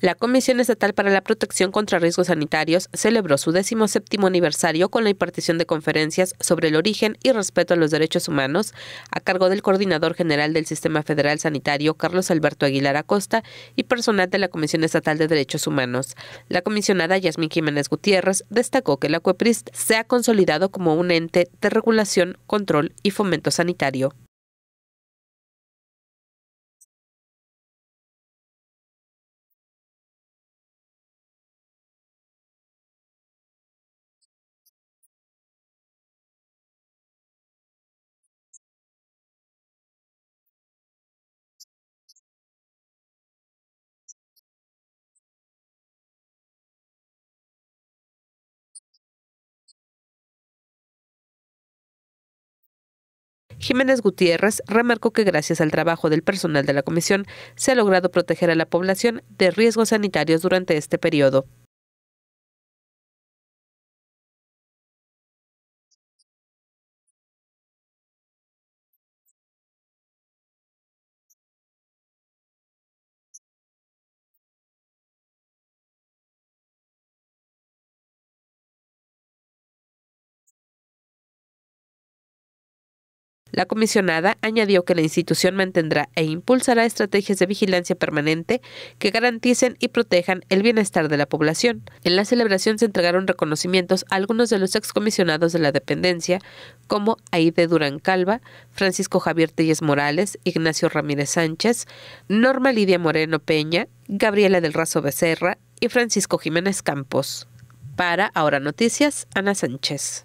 La Comisión Estatal para la Protección contra Riesgos Sanitarios celebró su 17 aniversario con la impartición de conferencias sobre el origen y respeto a los derechos humanos a cargo del Coordinador General del Sistema Federal Sanitario Carlos Alberto Aguilar Acosta y personal de la Comisión Estatal de Derechos Humanos. La comisionada Yasmín Jiménez Gutiérrez destacó que la CUEPRIST se ha consolidado como un ente de regulación, control y fomento sanitario. Jiménez Gutiérrez remarcó que gracias al trabajo del personal de la comisión se ha logrado proteger a la población de riesgos sanitarios durante este periodo. La comisionada añadió que la institución mantendrá e impulsará estrategias de vigilancia permanente que garanticen y protejan el bienestar de la población. En la celebración se entregaron reconocimientos a algunos de los excomisionados de la dependencia, como Aide Durán Calva, Francisco Javier Telles Morales, Ignacio Ramírez Sánchez, Norma Lidia Moreno Peña, Gabriela del Razo Becerra y Francisco Jiménez Campos. Para Ahora Noticias, Ana Sánchez.